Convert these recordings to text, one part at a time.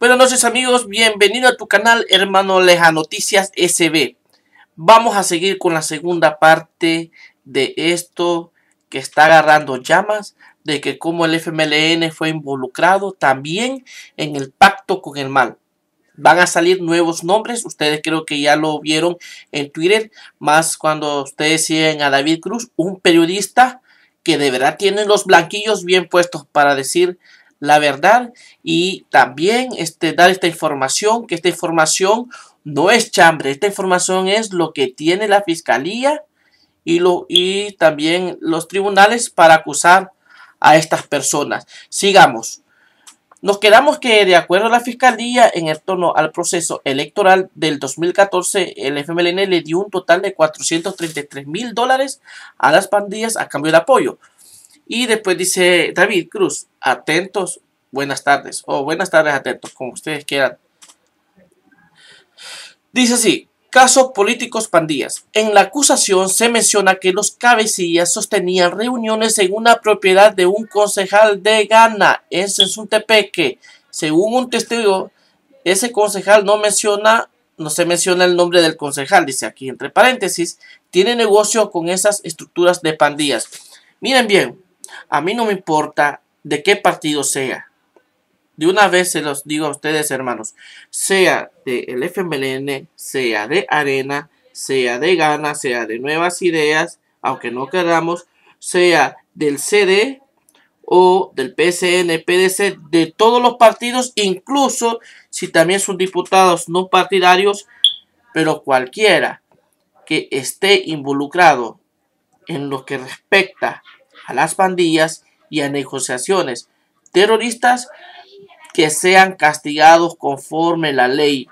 Buenas noches amigos, bienvenido a tu canal Hermano Leja Noticias SB. Vamos a seguir con la segunda parte de esto que está agarrando llamas, de que como el FMLN fue involucrado también en el pacto con el mal. Van a salir nuevos nombres, ustedes creo que ya lo vieron en Twitter, más cuando ustedes siguen a David Cruz, un periodista que de verdad tiene los blanquillos bien puestos para decir la verdad y también este, dar esta información, que esta información no es chambre, esta información es lo que tiene la fiscalía y, lo, y también los tribunales para acusar a estas personas. Sigamos. Nos quedamos que de acuerdo a la Fiscalía, en el torno al proceso electoral del 2014, el FMLN le dio un total de 433 mil dólares a las pandillas a cambio de apoyo. Y después dice David Cruz, atentos, buenas tardes. O buenas tardes, atentos, como ustedes quieran. Dice así, casos políticos pandillas. En la acusación se menciona que los cabecillas sostenían reuniones en una propiedad de un concejal de Ghana, en Sensuntepeque. Según un testigo, ese concejal no menciona, no se menciona el nombre del concejal, dice aquí entre paréntesis, tiene negocio con esas estructuras de pandillas. Miren bien, a mí no me importa de qué partido sea. De una vez se los digo a ustedes, hermanos. Sea del FMLN, sea de Arena, sea de Gana, sea de Nuevas Ideas, aunque no queramos, sea del CD o del PSN, PDC, de todos los partidos, incluso si también son diputados no partidarios, pero cualquiera que esté involucrado en lo que respecta a las pandillas y a negociaciones terroristas que sean castigados conforme la ley.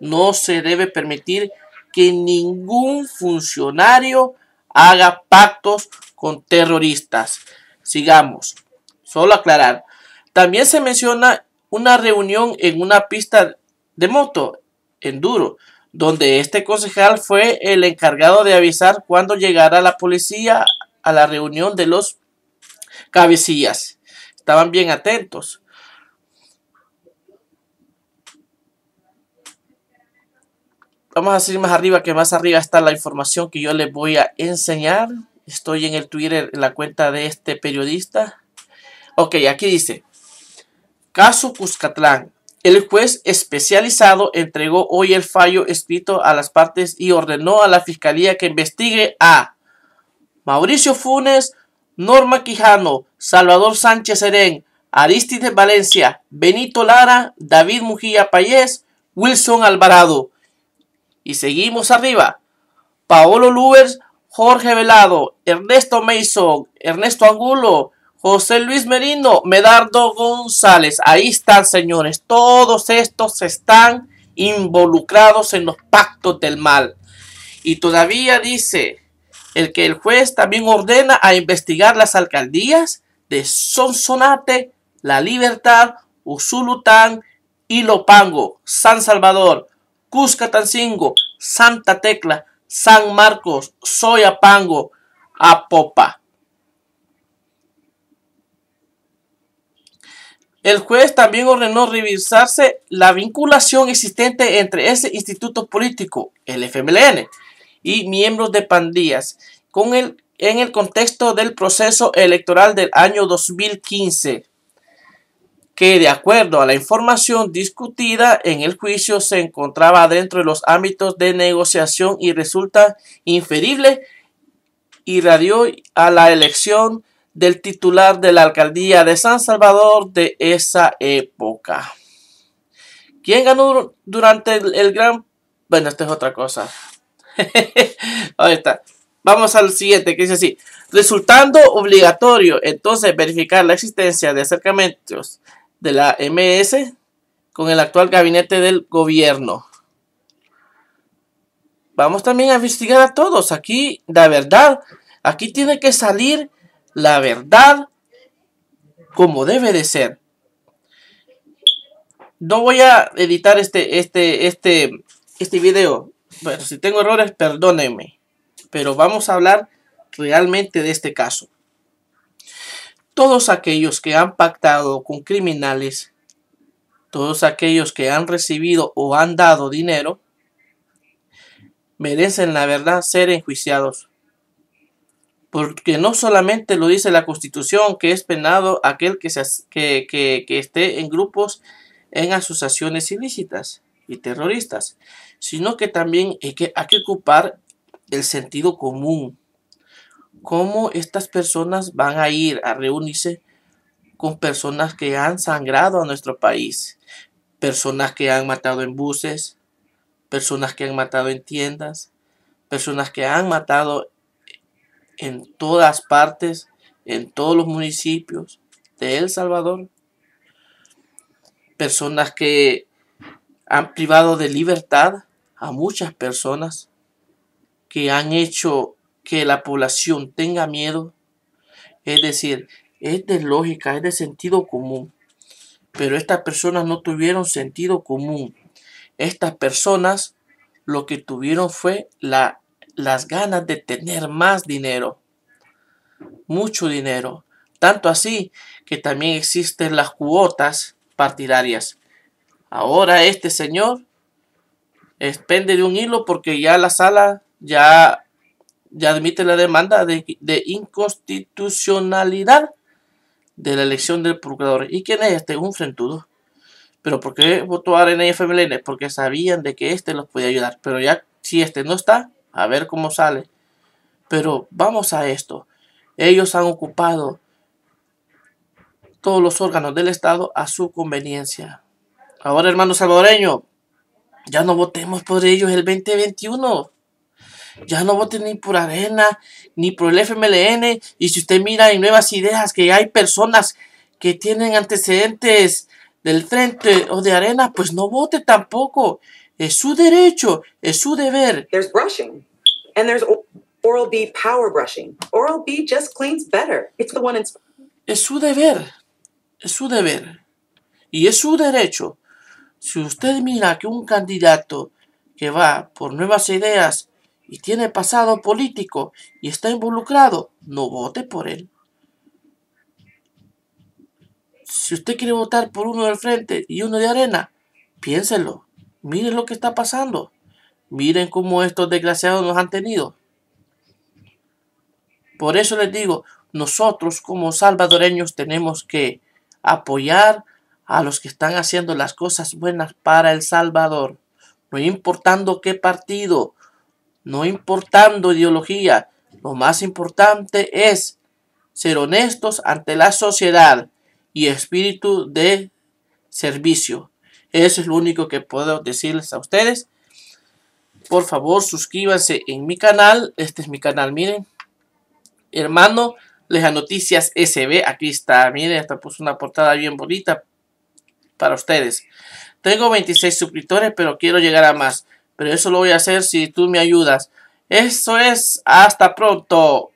No se debe permitir que ningún funcionario haga pactos con terroristas. Sigamos. Solo aclarar. También se menciona una reunión en una pista de moto, en duro, donde este concejal fue el encargado de avisar cuando llegara la policía a la reunión de los cabecillas. Estaban bien atentos. Vamos a seguir más arriba, que más arriba está la información que yo les voy a enseñar. Estoy en el Twitter, en la cuenta de este periodista. Ok, aquí dice. Caso Cuscatlán. El juez especializado entregó hoy el fallo escrito a las partes y ordenó a la fiscalía que investigue a Mauricio Funes, Norma Quijano, Salvador Sánchez Serén, Aristides Valencia, Benito Lara, David Mujía Payés, Wilson Alvarado. Y seguimos arriba. Paolo Lubers, Jorge Velado, Ernesto Mason, Ernesto Angulo, José Luis Merino, Medardo González. Ahí están, señores. Todos estos están involucrados en los pactos del mal. Y todavía dice, el que el juez también ordena a investigar las alcaldías de Sonsonate, La Libertad, Usulután, Ilopango, San Salvador, Cuscatancingo, Santa Tecla, San Marcos, Soyapango, Apopa. El juez también ordenó revisarse la vinculación existente entre ese instituto político, el FMLN, y miembros de pandillas con el, en el contexto del proceso electoral del año 2015 que de acuerdo a la información discutida en el juicio se encontraba dentro de los ámbitos de negociación y resulta inferible y radió a la elección del titular de la alcaldía de San Salvador de esa época. ¿Quién ganó durante el, el gran... Bueno, esta es otra cosa. Ahí está. Vamos al siguiente, que dice así. Resultando obligatorio entonces verificar la existencia de acercamientos de la MS con el actual gabinete del gobierno. Vamos también a investigar a todos. Aquí la verdad, aquí tiene que salir la verdad como debe de ser. No voy a editar este, este, este, este video. Bueno, si tengo errores, perdónenme. Pero vamos a hablar realmente de este caso. Todos aquellos que han pactado con criminales, todos aquellos que han recibido o han dado dinero, merecen la verdad ser enjuiciados. Porque no solamente lo dice la Constitución que es penado aquel que, que, que esté en grupos en asociaciones ilícitas, y terroristas, sino que también hay que, hay que ocupar el sentido común. ¿Cómo estas personas van a ir a reunirse con personas que han sangrado a nuestro país? Personas que han matado en buses, personas que han matado en tiendas, personas que han matado en todas partes, en todos los municipios de El Salvador. Personas que han privado de libertad a muchas personas, que han hecho que la población tenga miedo. Es decir, es de lógica, es de sentido común. Pero estas personas no tuvieron sentido común. Estas personas lo que tuvieron fue las ganas de tener más dinero. Mucho dinero. Tanto así que también existen las cuotas partidarias. Ahora este señor expende de un hilo porque ya la sala ya, ya admite la demanda de, inconstitucionalidad de la elección del procurador. ¿Y quién es este? Un frentudo. Pero ¿por qué votó Arena y FMLN? Porque sabían de que este los podía ayudar. Pero ya si este no está, a ver cómo sale. Pero vamos a esto. Ellos han ocupado todos los órganos del Estado a su conveniencia. Ahora, hermano salvadoreño, ya no votemos por ellos el 2021. Ya no voten ni por Arena, ni por el FMLN. Y si usted mira en Nuevas Ideas que hay personas que tienen antecedentes del Frente o de Arena, pues no vote tampoco. Es su derecho, es su deber. Oral B Es su deber. Es su deber. Y es su derecho. Si usted mira que un candidato que va por nuevas ideas y tiene pasado político y está involucrado, no vote por él. Si usted quiere votar por uno del frente y uno de arena, piénselo. Miren lo que está pasando. Miren cómo estos desgraciados nos han tenido. Por eso les digo, nosotros como salvadoreños tenemos que apoyar a los que están haciendo las cosas buenas para El Salvador, no importando qué partido, no importando ideología, lo más importante es ser honestos ante la sociedad y espíritu de servicio. Eso es lo único que puedo decirles a ustedes. Por favor, suscríbanse en mi canal. Este es mi canal, miren. Hermano, Leja Noticias SB. Aquí está, miren, esta puso una portada bien bonita para ustedes. Tengo 26 suscriptores, pero quiero llegar a más. Pero eso lo voy a hacer si tú me ayudas. Eso es, hasta pronto.